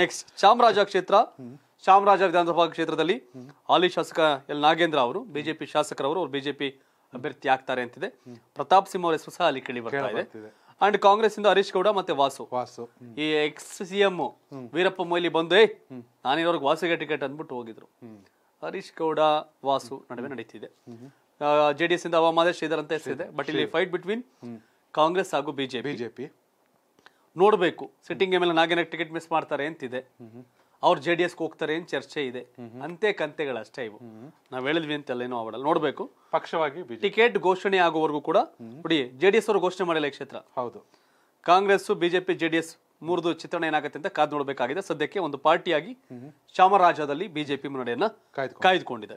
next Chamaraja ಕ್ಷೇತ್ರ ಚಾಮರಾಜ ವಿಧಾನಸಭಾ ಕ್ಷೇತ್ರದಲ್ಲಿ ಹಾಲಿ ಶಾಸಕ ಎಲ್ ನಾಗೇಂದ್ರ ಅವರು ಬಿಜೆಪಿ ಶಾಸಕರವರು ಅವರು ಬಿಜೆಪಿ ಅಭ್ಯರ್ಥಿ ಆಗ್ತಾರೆ ಅಂತಿದೆ ಪ್ರತಾಪ್ ಸಿಂಹ ಅವರ ಹೆಸರು ಸಹ ಅಲ್ಲಿ ಕೇಳಿ ಬರ್ತಾ ಇದೆ ಅಂಡ್ ಕಾಂಗ್ರೆಸ್ ಇಂದ ಹರೀಶ್ ಗೌಡ ಮತ್ತೆ ವಾಸು ವಾಸು ಈ ex C M Veerappa Moily ಬಂದು ಏ ನಾನಿರೋರ್ಗೆ ವಾಸುಗೆ ಟಿಕೆಟ್ ಅಂದ್ಬಿಟ್ಟು ಹೋಗಿದ್ರು ಹರೀಶ್ ಗೌಡ ವಾಸು ನಡುವೆ ನಡೀತಿದೆ ಜೆಡಿಎಸ್ ಇಂದ ಅವಾಮಾದ ಶ್ರೀಧರ್ ಅಂತ ಹೆಸರಿದೆ ಬಟ್ ಇಲ್ಲಿ ಫೈಟ್ ಬಿಟ್ವೀನ್ ಕಾಂಗ್ರೆಸ್ ಹಾಗೂ ಬಿಜೆಪಿ ಬಿಜೆಪಿ ನೋಡಬೇಕು sitting M L ticket miss ಮಾಡ್ತಾರೆ ಅಂತಿದೆ ಅವ್ರು ಜೆ ಡಿ ಗೆ ಹೋಗ್ತಾರೆ ಏನ್ ಚರ್ಚೆ ಇದೆ ಅಂತೆ ಕಂತೆಗಳಷ್ಟೇ ಇವು ನಾವ್ ಹೇಳಿದ್ವಿ ಅಂತೆಲ್ಲ ಏನೋ ಅವಡಲ್ಲ ನೋಡಬೇಕು ಪಕ್ಷವಾಗಿ ಟಿಕೆಟ್ ಘೋಷಣೆ ಆಗುವವರೆಗೂ ಕೂಡ ನೋಡಿ ಜೆ ಡಿ ಎಸ್ ಅವರು ಘೋಷಣೆ ಮಾಡಿಲ್ಲ ಕ್ಷೇತ್ರ ಹೌದು Congress BJP J D S ಮೂರ್ದು ಚಿತ್ರಣ ಏನಾಗುತ್ತೆ ಅಂತ ಕಾದ್ ನೋಡಬೇಕಾಗಿದೆ ಸದ್ಯಕ್ಕೆ ಒಂದು ಪಾರ್ಟಿಯಾಗಿ ಚಾಮರಾಜದಲ್ಲಿ ಬಿಜೆಪಿ ಮುನ್ನಡೆಯನ್ನ ಕಾಯ್ದುಕೊಂಡಿದೆ